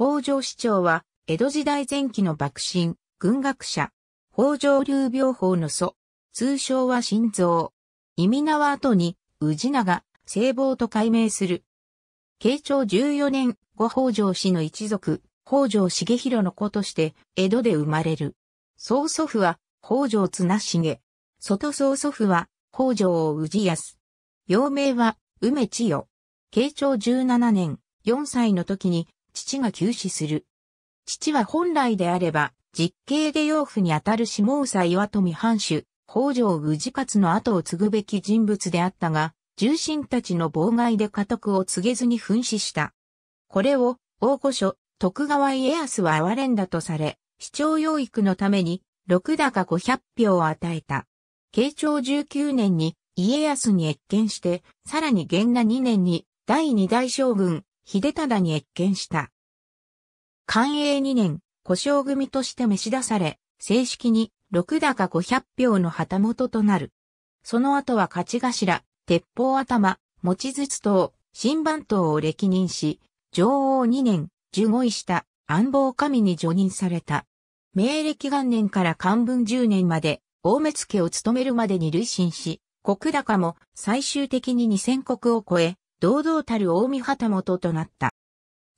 北条市長は、江戸時代前期の幕臣、軍学者、北条流病法の祖、通称は心臓。意味名は後に、治長、聖望と改名する。慶長14年、後北条氏の一族、北条重弘の子として、江戸で生まれる。曽祖父は、北条綱重。外曽祖父は、北条治康。幼名は、梅千代。慶長17年、4歳の時に父が急死する。父は本来であれば、実刑で養父にあたる下総岩富藩主、北条治勝の後を継ぐべき人物であったが、重臣たちの妨害で家督を告げずに紛死した。これを、大御所、徳川家康は哀れんだとされ、市長養育のために、六高五百票を与えた。慶長十九年に家康に越見して、さらに元那二年に第二代将軍、秀忠に謁見した。寛永2年、故障組として召し出され、正式に六高五百票の旗本となる。その後は勝頭、鉄砲頭、持ち筒等、新番頭を歴任し、上王2年、受護位した安房神に助任された。明暦元年から漢文10年まで、大目付を務めるまでに累進し、国高も最終的に2000国を超え、堂々たる近江旗本となった。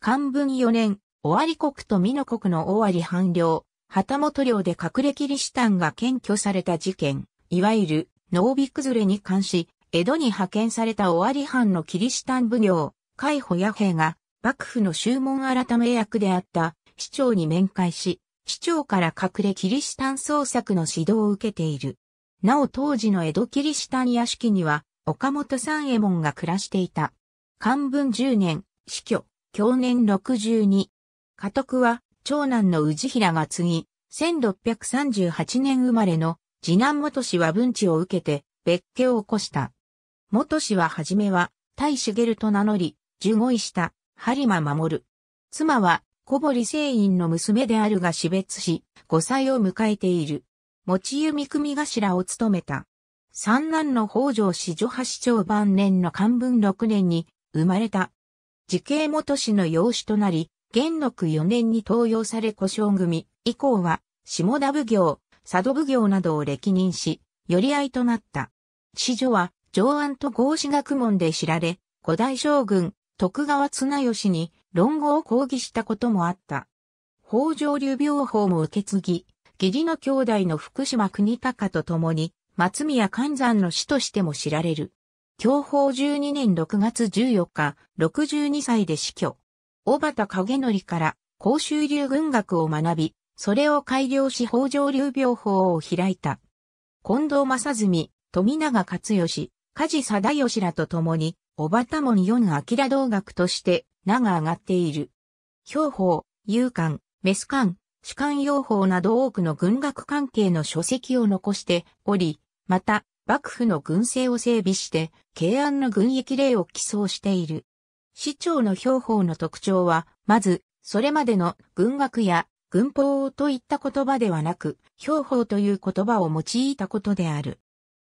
漢文4年、尾張国と美濃国の尾張藩領、旗本領で隠れキリシタンが検挙された事件、いわゆる、農尾崩れに関し、江戸に派遣された尾張藩のキリシタン奉行、海保野兵が、幕府の修門改め役であった市長に面会し、市長から隠れキリシタン捜索の指導を受けている。なお当時の江戸キリシタン屋敷には、岡本三右衛門が暮らしていた。漢文十年、死去、享年六十二。家督は、長男の氏平が継ぎ、1638年生まれの次男元氏は文治を受けて別家を起こした。元氏ははじめは、大茂と名乗り、従五位した、播磨守。妻は、小堀聖院の娘であるが死別し、5歳を迎えている。持ち弓組頭を務めた。三男の北条氏女八長晩年の漢文六年に生まれた。時系元氏の養子となり、元禄四年に登用され古将組以降は、下田奉行、佐渡奉行などを歴任し、寄り合いとなった。子女は、上安と合子学問で知られ、古代将軍、徳川綱吉に論語を講義したこともあった。北条流病法も受け継ぎ、義理の兄弟の福島国高と共に、松宮関山の死としても知られる。教法12年6月14日、62歳で死去。小畑景則から甲州流軍学を学び、それを改良し法上流病法を開いた。近藤正純、富永勝義、梶貞義らと共に、小畑門四明道学として名が上がっている。標法、勇敢、メス勘、主観用法など多くの軍学関係の書籍を残しており、また、幕府の軍政を整備して、慶安の軍役令を起草している。市長の兵法の特徴は、まず、それまでの軍学や軍法といった言葉ではなく、兵法という言葉を用いたことである。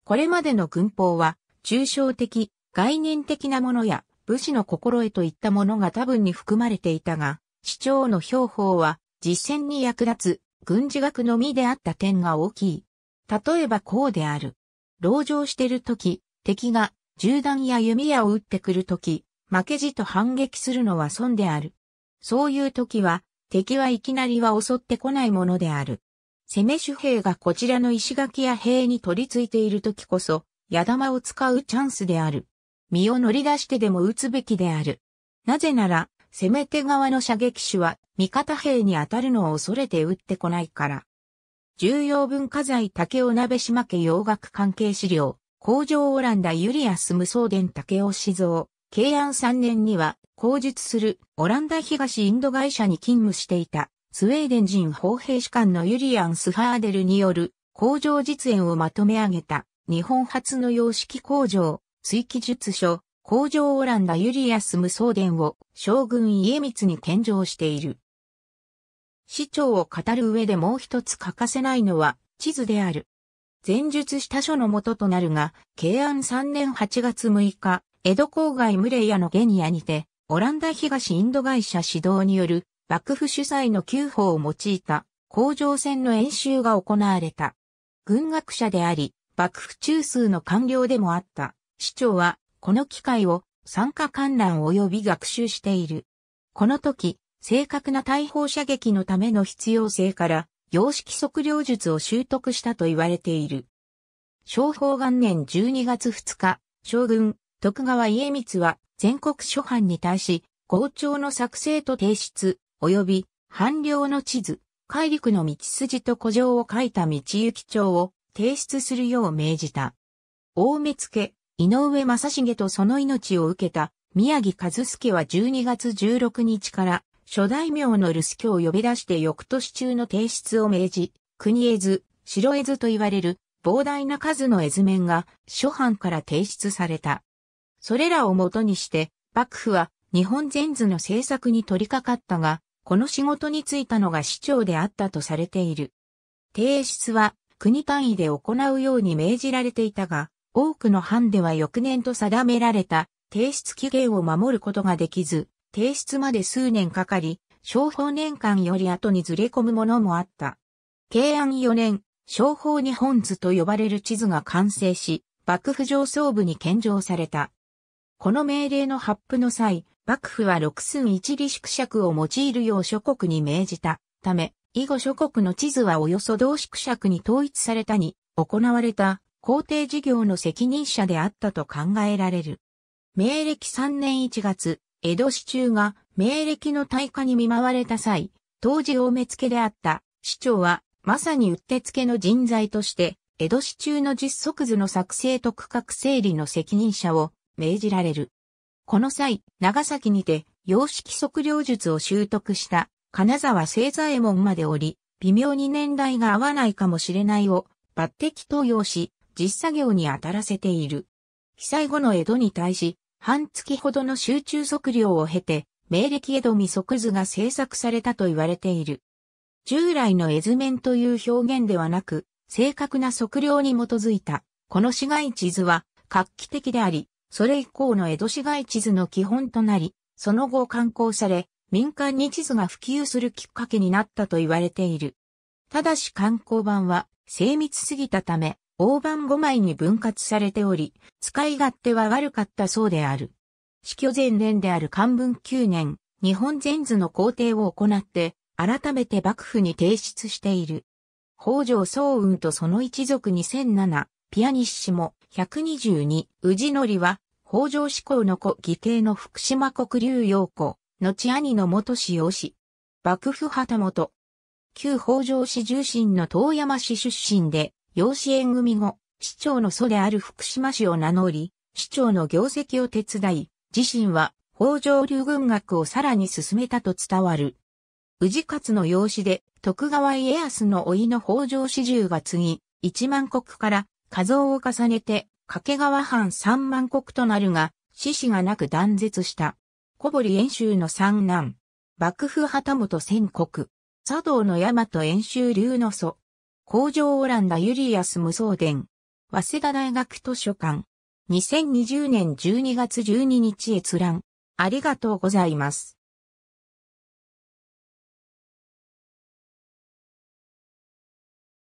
これまでの軍法は、抽象的、概念的なものや、武士の心得といったものが多分に含まれていたが、市長の兵法は、実践に役立つ、軍事学のみであった点が大きい。例えばこうである。籠城してるとき、敵が銃弾や弓矢を撃ってくるとき、負けじと反撃するのは損である。そういうときは、敵はいきなりは襲ってこないものである。攻め主兵がこちらの石垣や兵に取り付いているときこそ、矢玉を使うチャンスである。身を乗り出してでも撃つべきである。なぜなら、攻め手側の射撃手は、味方兵に当たるのを恐れて撃ってこないから。重要文化財竹尾鍋島家洋楽関係資料、工場オランダユリアス無双伝竹尾志蔵、慶安3年には、工述するオランダ東インド会社に勤務していた、スウェーデン人砲兵士官のユリアン・スハーデルによる工場実演をまとめ上げた、日本初の様式工場、追記術書、工場オランダユリアス無双伝を将軍家光に献上している。市長を語る上でもう一つ欠かせないのは地図である。前述した書の元となるが、慶安3年8月6日、江戸郊外ムレイヤのゲニアにて、オランダ東インド会社指導による幕府主催の旧法を用いた工場戦の演習が行われた。軍学者であり、幕府中枢の官僚でもあった、市長は、この機会を参加観覧及び学習している。この時、正確な大砲射撃のための必要性から、様式測量術を習得したと言われている。昭法元年12月2日、将軍、徳川家光は全国諸藩に対し、校長の作成と提出、及び、藩領の地図、海陸の道筋と古城を書いた道行帳を提出するよう命じた。大目付、井上正重とその命を受けた宮城和助は12月16日から諸大名の留守居を呼び出して翌年中の提出を命じ、国絵図、白絵図と言われる膨大な数の絵図面が諸藩から提出された。それらをもとにして、幕府は日本全図の制作に取り掛かったが、この仕事に就いたのが市長であったとされている。提出は国単位で行うように命じられていたが、多くの藩では翌年と定められた提出期限を守ることができず、提出まで数年かかり、商法年間より後にずれ込むものもあった。慶安4年、商法日本図と呼ばれる地図が完成し、幕府上層部に献上された。この命令の発布の際、幕府は六寸一里縮尺を用いるよう諸国に命じたため、以後諸国の地図はおよそ同縮尺に統一されたに、行われた皇帝事業の責任者であったと考えられる。明暦3年1月、江戸市中が明暦の大火に見舞われた際、当時大目付であった市長はまさにうってつけの人材として、江戸市中の実測図の作成と区画整理の責任者を命じられる。この際、長崎にて様式測量術を習得した金沢製左衛門までおり、微妙に年代が合わないかもしれないを抜擢登用し、実作業に当たらせている。被災後の江戸に対し、半月ほどの集中測量を経て、明暦江戸見測図が制作されたと言われている。従来の絵図面という表現ではなく、正確な測量に基づいた、この市街地図は画期的であり、それ以降の江戸市街地図の基本となり、その後刊行され、民間に地図が普及するきっかけになったと言われている。ただし観光版は精密すぎたため、大判5枚に分割されており、使い勝手は悪かったそうである。死去前年である漢文9年、日本全図の皇帝を行って、改めて幕府に提出している。北条早雲とその一族2007、ピアニッシモ122、宇治則は、北条志向の子義弟の福島国流陽子、後兄の元氏用子。幕府旗本。旧北条氏重臣の遠山氏出身で、養子縁組後、市長の祖である福島市を名乗り、市長の業績を手伝い、自身は北条流軍学をさらに進めたと伝わる。氏勝の養子で徳川家康の老いの北条始終が継ぎ、一万国から画像を重ねて掛川藩三万国となるが、死死がなく断絶した。小堀遠州の三男。幕府旗本千国。茶道の山と遠州流の祖。工場オランダユリアス無双伝。早稲田大学図書館。2020年12月12日閲覧。ありがとうございます。